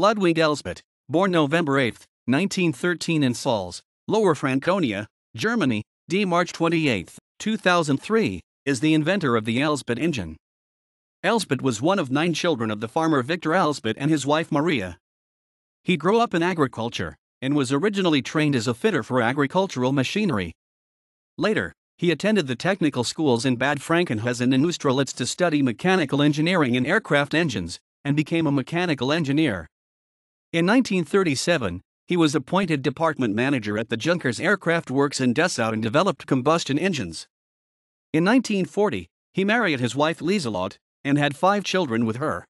Ludwig Elsbett, born November 8, 1913 in Salz, Lower Franconia, Germany, d. March 28, 2003, is the inventor of the Elsbett engine. Elsbett was one of nine children of the farmer Victor Elsbett and his wife Maria. He grew up in agriculture and was originally trained as a fitter for agricultural machinery. Later, he attended the technical schools in Bad Frankenhausen and Austerlitz to study mechanical engineering and aircraft engines, and became a mechanical engineer. In 1937, he was appointed department manager at the Junkers Aircraft Works in Dessau and developed combustion engines. In 1940, he married his wife Lieselot and had five children with her.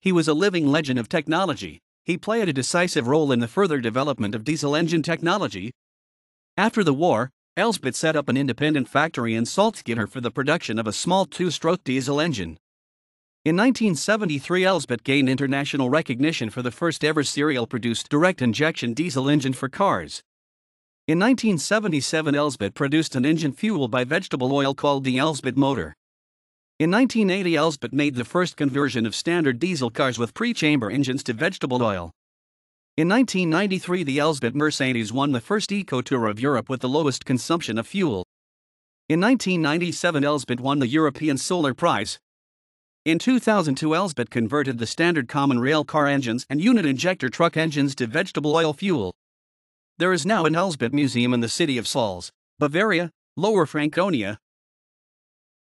He was a living legend of technology. He played a decisive role in the further development of diesel engine technology. After the war, Elsbeth set up an independent factory in Salzgitter for the production of a small two stroke diesel engine. In 1973, Elsbet gained international recognition for the first ever serial produced direct injection diesel engine for cars. In 1977, Elsbet produced an engine fueled by vegetable oil called the Elsbet motor. In 1980, Elsbet made the first conversion of standard diesel cars with pre chamber engines to vegetable oil. In 1993, the Elsbet Mercedes won the first Eco Tour of Europe with the lowest consumption of fuel. In 1997, Elsbet won the European Solar Prize, in 2002 Elsbet converted the standard common rail car engines and unit injector truck engines to vegetable oil fuel. There is now an Elsbet museum in the city of Salz, Bavaria, Lower Franconia,